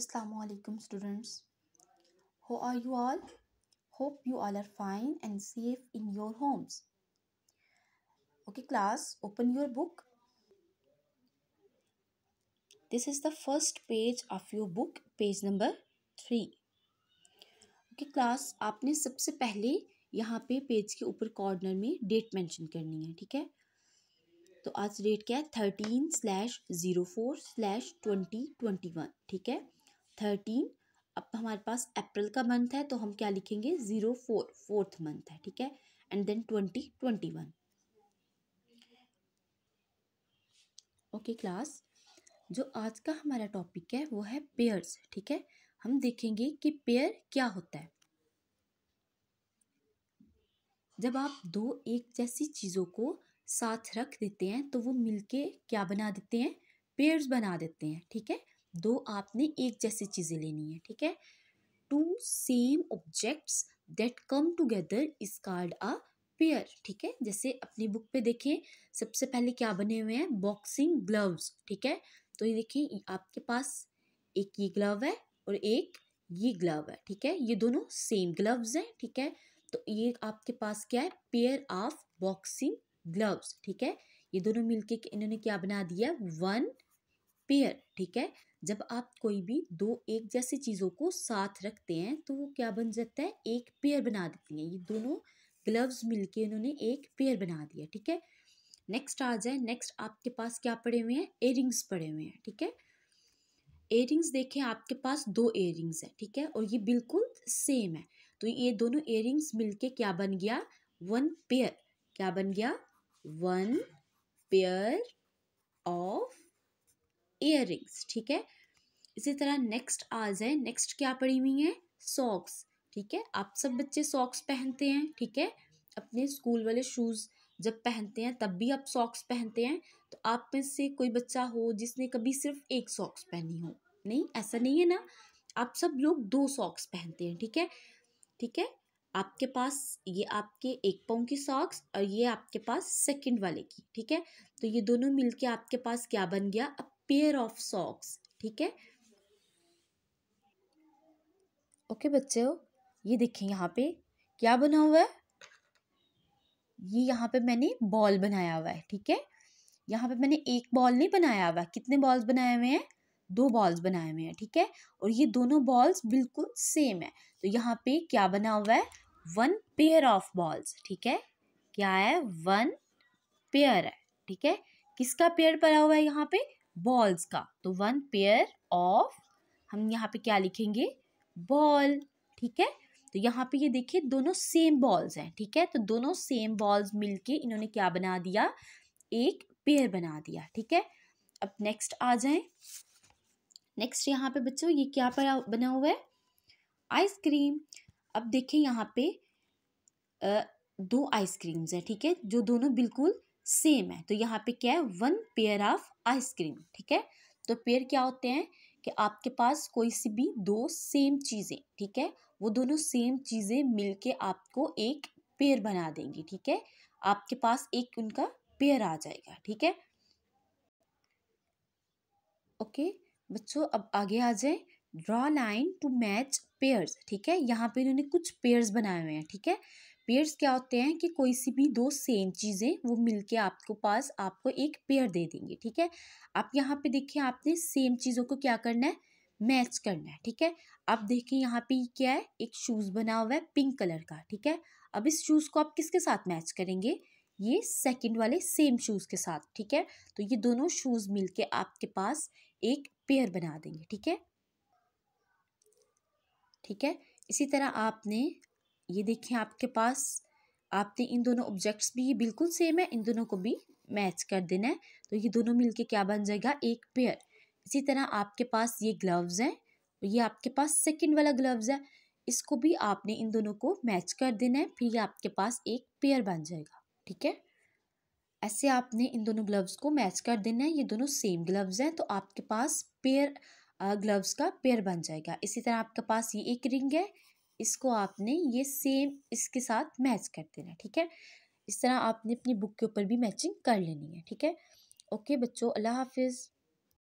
Assalamu alaikum students. How are you all? Hope you all are fine and safe in your homes. Okay class, open your book. This is the first page of your book, page number three Okay, class. आपने सबसे पहले यहाँ पे page के ऊपर corner में date mention करनी है ठीक है तो आज डेट क्या है thirteen slash zero four slash twenty twenty one ठीक है थर्टीन अब हमारे पास अप्रैल का मंथ है तो हम क्या लिखेंगे ज़ीरो फोर फोर्थ मंथ है ठीक है and then twenty twenty one okay class जो आज का हमारा टॉपिक है वो है पेयर्स ठीक है हम देखेंगे कि पेयर क्या होता है जब आप दो एक जैसी चीज़ों को साथ रख देते हैं तो वो मिलके क्या बना देते हैं पेयर्स बना देते हैं ठीक है दो आपने एक जैसी चीज़ें लेनी है ठीक है two same objects that come together is called a pair ठीक है जैसे अपनी बुक पे देखें सबसे पहले क्या बने हुए हैं बॉक्सिंग ग्लव्स ठीक है तो ये देखिए आपके पास एक ये ग्लव है और एक ये ग्लव है ठीक है ये दोनों सेम ग्लव्स हैं ठीक है तो ये आपके पास क्या है पेयर ऑफ बॉक्सिंग ग्लव्स ठीक है ये दोनों मिलके इन्होंने क्या बना दिया वन पेयर ठीक है जब आप कोई भी दो एक जैसी चीज़ों को साथ रखते हैं तो वो क्या बन जाता है एक पेयर बना देती हैं ये दोनों ग्लव्स मिलके इन्होंने एक पेयर बना दिया ठीक है नेक्स्ट आ जाए नेक्स्ट आपके पास क्या पड़े हुए हैं एयरिंग्स पड़े हुए हैं ठीक है एयरिंग्स देखें आपके पास दो एयरिंग्स है ठीक है और ये बिल्कुल सेम है तो ये दोनों एयर मिलके क्या बन गया वन पेयर क्या बन गया वन पेयर ऑफ ईयर ठीक है इसी तरह नेक्स्ट आज है नेक्स्ट क्या पड़ी हुई है सॉक्स ठीक है आप सब बच्चे सॉक्स पहनते हैं ठीक है अपने स्कूल वाले शूज़ जब पहनते हैं तब भी आप सॉक्स पहनते हैं तो आप में से कोई बच्चा हो जिसने कभी सिर्फ एक सॉक्स पहनी हो नहीं ऐसा नहीं है ना आप सब लोग दो सॉक्स पहनते हैं ठीक है ठीक है आपके पास ये आपके एक पाँव की सॉक्स और ये आपके पास सेकंड वाले की ठीक है तो ये दोनों मिलके आपके पास क्या बन गया अब पेयर ऑफ सॉक्स ठीक है ओके हो ये देखिए यहाँ पे क्या बना हुआ है ये यहाँ पे मैंने बॉल बनाया हुआ है ठीक है यहाँ पे मैंने एक बॉल नहीं बनाया हुआ कितने बॉल्स बनाए हुए हैं दो बॉल्स बनाए हुए हैं ठीक है और ये दोनों बॉल्स बिल्कुल सेम है तो यहाँ पे क्या बना हुआ है वन पेयर ऑफ बॉल्स ठीक है क्या है वन पेयर है ठीक है किसका पेयर पड़ा हुआ है यहाँ पे बॉल्स का तो वन पेयर ऑफ हम यहाँ पे क्या लिखेंगे बॉल ठीक है तो यहाँ पे ये देखिए दोनों सेम बॉल्स हैं ठीक है तो दोनों सेम बॉल्स मिलके इन्होंने क्या बना दिया एक पेयर बना दिया ठीक है अब नेक्स्ट आ जाए नेक्स्ट यहाँ पे बच्चों ये क्या पर बना हुआ है आइसक्रीम अब देखें यहाँ पे आ, दो आइसक्रीम्स हैं ठीक है जो दोनों बिल्कुल सेम है तो यहाँ पे क्या है वन पेयर ऑफ आइसक्रीम ठीक है तो पेयर क्या होते हैं कि आपके पास कोई सी भी दो सेम चीज़ें ठीक है वो दोनों सेम चीज़ें मिलके आपको एक पेयर बना देंगी ठीक है आपके पास एक उनका पेयर आ जाएगा ठीक है ओके बच्चों अब आगे आ जाए draw line to match pairs ठीक है यहाँ पे इन्होंने कुछ पेयर्स बनाए हुए हैं ठीक है पेयर्स क्या होते हैं कि कोई सी भी दो सेम चीज़ें वो मिलके आपको पास आपको एक पेयर दे देंगे ठीक है आप यहाँ पे देखिए आपने सेम चीज़ों को क्या करना है मैच करना है ठीक है अब देखिए यहाँ पे क्या है एक शूज़ बना हुआ है पिंक कलर का ठीक है अब इस शूज़ को आप किसके साथ मैच करेंगे ये सेकेंड वाले सेम शूज़ के साथ ठीक है तो ये दोनों शूज़ मिल आपके पास एक पेयर बना देंगे ठीक है ठीक है इसी तरह आपने ये देखिए आपके पास आपने इन दोनों ऑब्जेक्ट्स भी बिल्कुल सेम है इन दोनों को भी मैच कर देना है तो ये दोनों मिलके क्या बन जाएगा एक पेयर इसी तरह आपके पास ये ग्लव्स हैं ये आपके पास सेकंड वाला ग्लव्स है इसको भी आपने इन दोनों को मैच कर देना है फिर ये आपके पास एक पेयर बन जाएगा ठीक है ऐसे आपने इन दोनों ग्लव्स को मैच कर देना है ये दोनों सेम ग्लव्स हैं तो आपके पास पेयर ग्लव्स का पेयर बन जाएगा इसी तरह आपके पास ये एक रिंग है इसको आपने ये सेम इसके साथ मैच कर देना है ठीक है इस तरह आपने अपनी बुक के ऊपर भी मैचिंग कर लेनी है ठीक है ओके बच्चों अल्लाह हाफिज़